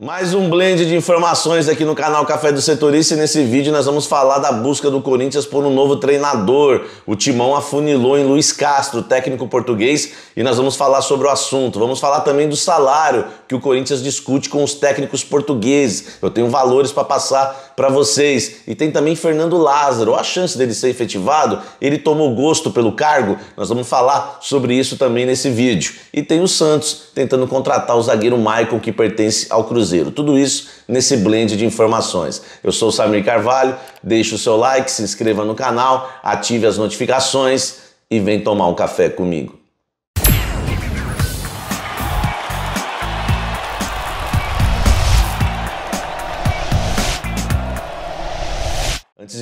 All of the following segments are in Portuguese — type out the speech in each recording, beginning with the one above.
Mais um blend de informações aqui no canal Café do Setorista e nesse vídeo nós vamos falar da busca do Corinthians por um novo treinador. O Timão afunilou em Luiz Castro, técnico português, e nós vamos falar sobre o assunto. Vamos falar também do salário que o Corinthians discute com os técnicos portugueses. Eu tenho valores para passar para vocês. E tem também Fernando Lázaro. A chance dele ser efetivado, ele tomou gosto pelo cargo. Nós vamos falar sobre isso também nesse vídeo. E tem o Santos tentando contratar o zagueiro Michael que pertence ao Cruzeiro. Tudo isso nesse blend de informações. Eu sou o Samir Carvalho, deixe o seu like, se inscreva no canal, ative as notificações e vem tomar um café comigo.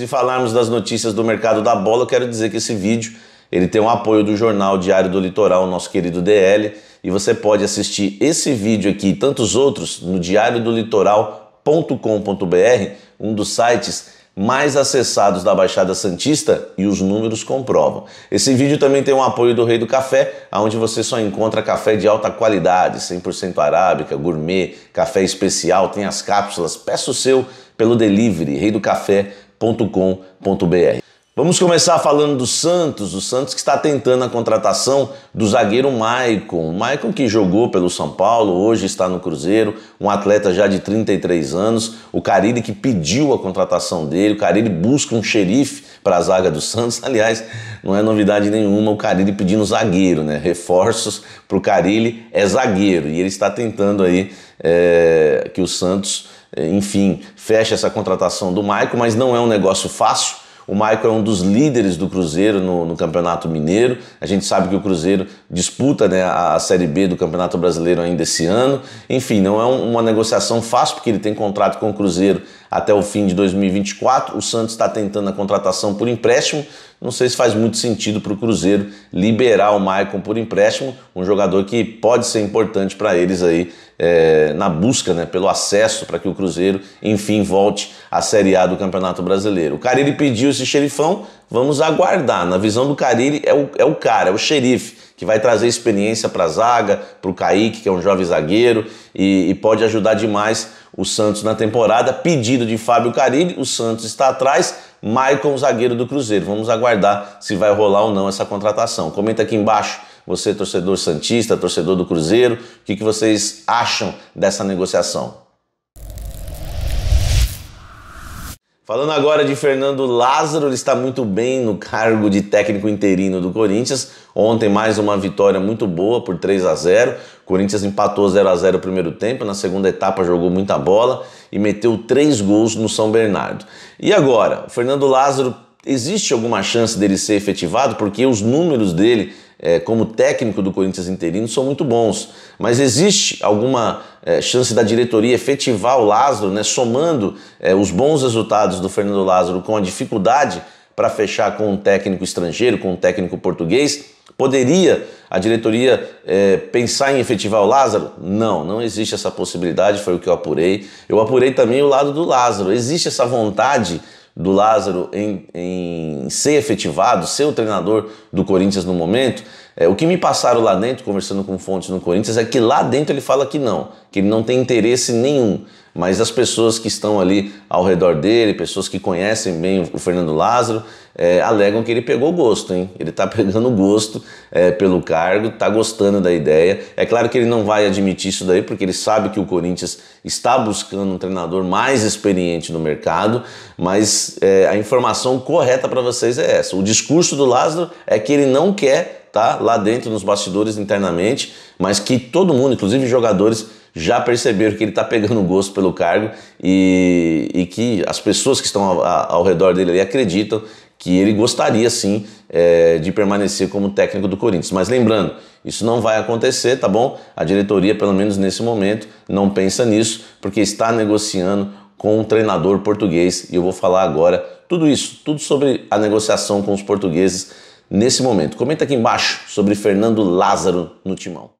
de falarmos das notícias do mercado da bola, quero dizer que esse vídeo ele tem o um apoio do jornal Diário do Litoral, nosso querido DL, e você pode assistir esse vídeo aqui e tantos outros no diariodolitoral.com.br, um dos sites mais acessados da Baixada Santista e os números comprovam. Esse vídeo também tem o um apoio do Rei do Café, onde você só encontra café de alta qualidade, 100% arábica, gourmet, café especial, tem as cápsulas. Peça o seu pelo delivery, Rei do Café santos.com.br. Vamos começar falando do Santos, o Santos que está tentando a contratação do zagueiro Maicon. O Maicon que jogou pelo São Paulo, hoje está no Cruzeiro, um atleta já de 33 anos. O Carille que pediu a contratação dele, o Carille busca um xerife para a zaga do Santos. Aliás, não é novidade nenhuma o Carille pedindo zagueiro, né? Reforços para o Carille é zagueiro e ele está tentando aí é, que o Santos é, enfim, fecha essa contratação do Maico, mas não é um negócio fácil. O Maico é um dos líderes do Cruzeiro no, no, Campeonato Mineiro. A gente sabe que o Cruzeiro disputa né, a, a, Série B do Campeonato Brasileiro ainda esse ano. Enfim, não é um, uma negociação fácil, porque ele tem contrato com o Cruzeiro até o fim de 2024. O Santos está tentando a contratação por empréstimo, não sei se faz muito sentido para o Cruzeiro liberar o Maicon por empréstimo, um jogador que pode ser importante para eles aí é, na busca né, pelo acesso para que o Cruzeiro, enfim, volte à Série A do Campeonato Brasileiro. O Cariri pediu esse xerifão, vamos aguardar. Na visão do Cariri, é o, é o cara, é o xerife, que vai trazer experiência para a zaga, para o Kaique, que é um jovem zagueiro, e, e pode ajudar demais o Santos na temporada. Pedido de Fábio Cariri, o Santos está atrás, Maicon, zagueiro do Cruzeiro. Vamos aguardar se vai rolar ou não essa contratação. Comenta aqui embaixo, você torcedor santista, torcedor do Cruzeiro, o que, que vocês acham dessa negociação? Falando agora de Fernando Lázaro, ele está muito bem no cargo de técnico interino do Corinthians. Ontem mais uma vitória muito boa por 3 a 0. O Corinthians empatou 0 a 0 o primeiro tempo, na segunda etapa jogou muita bola e meteu três gols no São Bernardo. E agora, o Fernando Lázaro, existe alguma chance dele ser efetivado? Porque os números dele é, como técnico do Corinthians interino são muito bons. Mas existe alguma é, chance da diretoria efetivar o Lázaro, né, somando é, os bons resultados do Fernando Lázaro com a dificuldade para fechar com um técnico estrangeiro, com um técnico português? Poderia a diretoria é, pensar em efetivar o Lázaro? Não, não existe essa possibilidade, foi o que eu apurei. Eu apurei também o lado do Lázaro. Existe essa vontade do Lázaro em, em ser efetivado, ser o treinador do Corinthians no momento? É, o que me passaram lá dentro, conversando com fontes no Corinthians, é que lá dentro ele fala que não, que ele não tem interesse nenhum. Mas as pessoas que estão ali ao redor dele, pessoas que conhecem bem o Fernando Lázaro, é, alegam que ele pegou gosto, hein? Ele tá pegando gosto é, pelo cargo, tá gostando da ideia. É claro que ele não vai admitir isso daí, porque ele sabe que o Corinthians está buscando um treinador mais experiente no mercado, mas é, a informação correta para vocês é essa. O discurso do Lázaro é que ele não quer tá lá dentro nos bastidores internamente, mas que todo mundo, inclusive jogadores, já perceberam que ele está pegando gosto pelo cargo e, e, que as pessoas que estão ao, ao redor dele ali acreditam que ele gostaria sim é, de permanecer como técnico do Corinthians. Mas lembrando, isso não vai acontecer, tá bom? A diretoria, pelo menos nesse momento, não pensa nisso, porque está negociando com um treinador português e eu vou falar agora tudo isso, tudo sobre a negociação com os portugueses nesse momento. Comenta aqui embaixo sobre Fernando Lázaro no timão.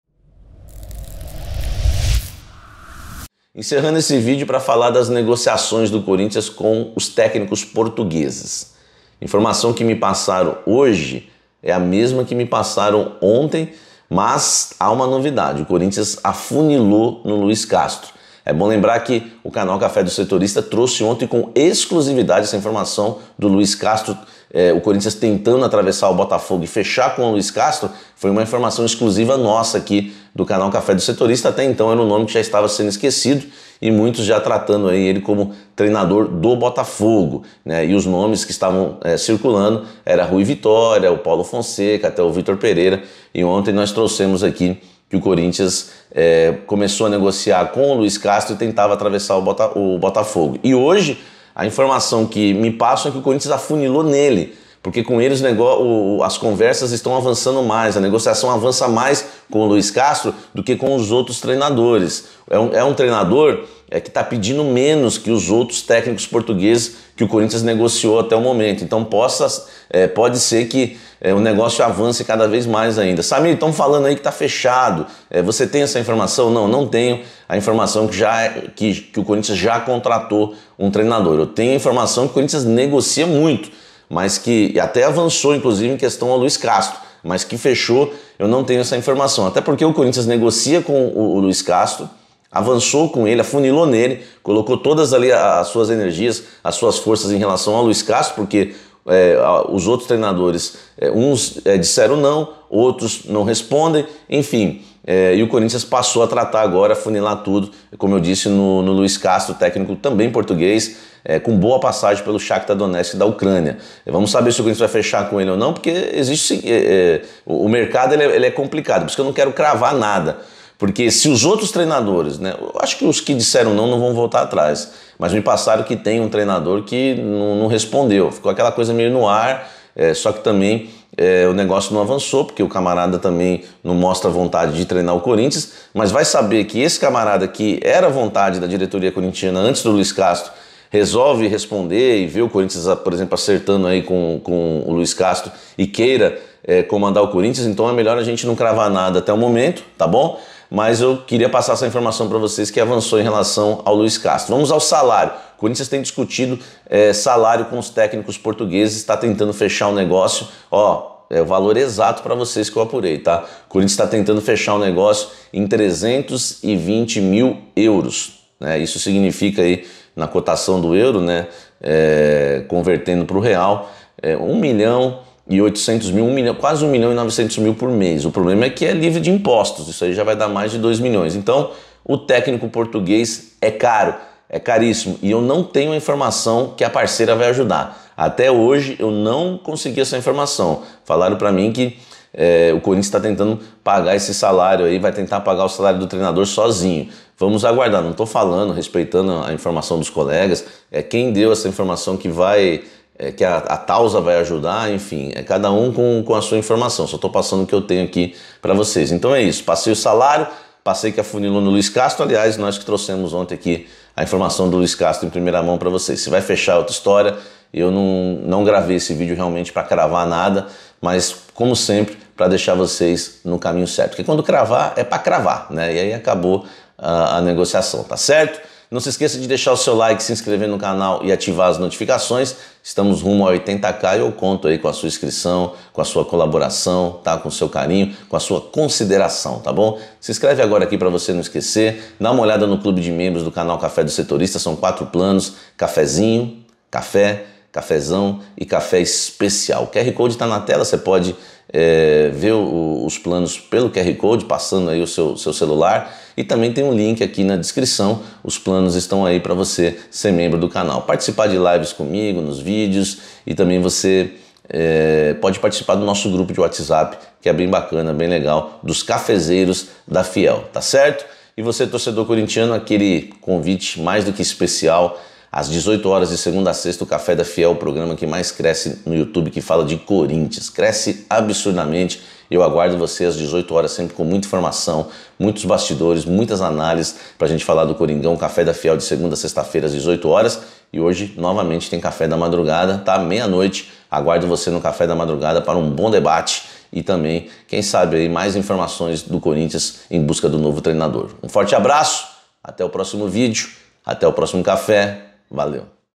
Encerrando esse vídeo para falar das negociações do Corinthians com os técnicos portugueses. Informação que me passaram hoje é a mesma que me passaram ontem, mas há uma novidade: o Corinthians afunilou no Luiz Castro. É bom lembrar que o canal Café do Setorista trouxe ontem com exclusividade essa informação do Luiz Castro é, o Corinthians tentando atravessar o Botafogo e fechar com o Luiz Castro, foi uma informação exclusiva nossa aqui do canal Café do Setorista. Até então era um nome que já estava sendo esquecido e muitos já tratando aí ele como treinador do Botafogo. Né? E os nomes que estavam é, circulando era Rui Vitória, o Paulo Fonseca, até o Vitor Pereira. E ontem nós trouxemos aqui que o Corinthians é, começou a negociar com o Luiz Castro e tentava atravessar o, Bota, o Botafogo. E hoje a informação que me passam é que o Corinthians afunilou nele porque com eles o, as conversas estão avançando mais, a negociação avança mais com o Luiz Castro do que com os outros treinadores. É um, é um treinador é, que está pedindo menos que os outros técnicos portugueses que o Corinthians negociou até o momento. Então possa, é, pode ser que é, o negócio avance cada vez mais ainda. Samir, estão falando aí que está fechado. É, você tem essa informação? Não, não tenho a informação que, já, é, que, que o Corinthians já contratou um treinador. Eu tenho a informação que o Corinthians negocia muito mas que até avançou, inclusive, em questão ao Luiz Castro, mas que fechou, eu não tenho essa informação. Até porque o Corinthians negocia com o, o Luiz Castro, avançou com ele, afunilou nele, colocou todas ali as suas energias, as suas forças em relação ao Luiz Castro, porque é, os outros treinadores, é, uns é, disseram não, outros não respondem, enfim. É, e o Corinthians passou a tratar agora, funilar tudo, como eu disse, no, no Luiz Castro, técnico também português, é, com boa passagem pelo Shakhtar Donetsk da Ucrânia. Vamos saber se o Corinthians vai fechar com ele ou não, porque existe é, é o mercado ele, é, ele é, complicado, por isso que eu não quero cravar nada. Porque se os outros treinadores, né, eu acho que os que disseram não não vão voltar atrás, mas me passaram que tem um treinador que não, não respondeu, ficou aquela coisa meio no ar, é, só que também é, o negócio não avançou, porque o camarada também não mostra vontade de treinar o Corinthians, mas vai saber que esse camarada que era vontade da diretoria corintiana antes do Luiz Castro resolve responder e ver o Corinthians, ah, por exemplo, acertando aí com, com o Luiz Castro e queira é, comandar o Corinthians, então é melhor a gente não cravar nada até o momento, tá bom? mas eu queria passar essa informação para vocês que avançou em relação ao Luiz Castro. Vamos ao salário. O Corinthians tem discutido é, salário com os técnicos portugueses, está tentando fechar o um negócio. Ó, é o valor exato para vocês que eu apurei, tá? O Corinthians está tentando fechar o um negócio em 320 mil euros. Né? Isso significa aí, na cotação do euro, né? É, convertendo para o real, é, 1 milhão e 800 mil, milhão, quase 1 milhão e 900 mil por mês. O problema é que é livre de impostos, isso aí já vai dar mais de 2 milhões. Então, o técnico português é caro, é caríssimo, e eu não tenho a informação que a parceira vai ajudar. Até hoje eu não consegui essa informação. Falaram para mim que é, o Corinthians está tentando pagar esse salário aí, vai tentar pagar o salário do treinador sozinho. Vamos aguardar, não estou falando, respeitando a informação dos colegas, é quem deu essa informação que vai é, que a, a Tausa vai ajudar, enfim, é cada um com, com a sua informação. Só estou passando o que eu tenho aqui para vocês. Então é isso, passei o salário, passei que afunilou no Luiz Castro. Aliás, nós que trouxemos ontem aqui a informação do Luiz Castro em primeira mão para vocês. Se vai fechar outra história, eu não, não gravei esse vídeo realmente para cravar nada, mas como sempre, para deixar vocês no caminho certo. Porque quando cravar é para cravar, né? E aí acabou a, a negociação, tá certo? Não se esqueça de deixar o seu like, se inscrever no canal e ativar as notificações. Estamos rumo a 80k e eu conto aí com a sua inscrição, com a sua colaboração, tá? Com o seu carinho, com a sua consideração, tá bom? Se inscreve agora aqui para você não esquecer. Dá uma olhada no clube de membros do canal Café do Setorista, são quatro planos: cafezinho, café, cafezão e café especial. O QR Code está na tela, você pode é, ver o, os planos pelo QR Code, passando aí o seu, seu celular. E também tem um link aqui na descrição. Os planos estão aí para você ser membro do canal. Participar de lives comigo, nos vídeos e também você é, pode participar do nosso grupo de WhatsApp, que é bem bacana, bem legal, dos cafezeiros da Fiel, tá certo? E você, torcedor corintiano, aquele convite mais do que especial às 18 horas de segunda a sexta, o Café da Fiel, o programa que mais cresce no YouTube, que fala de Corinthians. Cresce absurdamente. Eu aguardo você às 18 horas, sempre com muita informação, muitos bastidores, muitas análises para a gente falar do Coringão. Café da Fiel de segunda a sexta-feira às 18 horas. E hoje, novamente, tem Café da Madrugada, tá? Meia-noite. Aguardo você no Café da Madrugada para um bom debate e também, quem sabe, aí, mais informações do Corinthians em busca do novo treinador. Um forte abraço, até o próximo vídeo, até o próximo café. Valeu!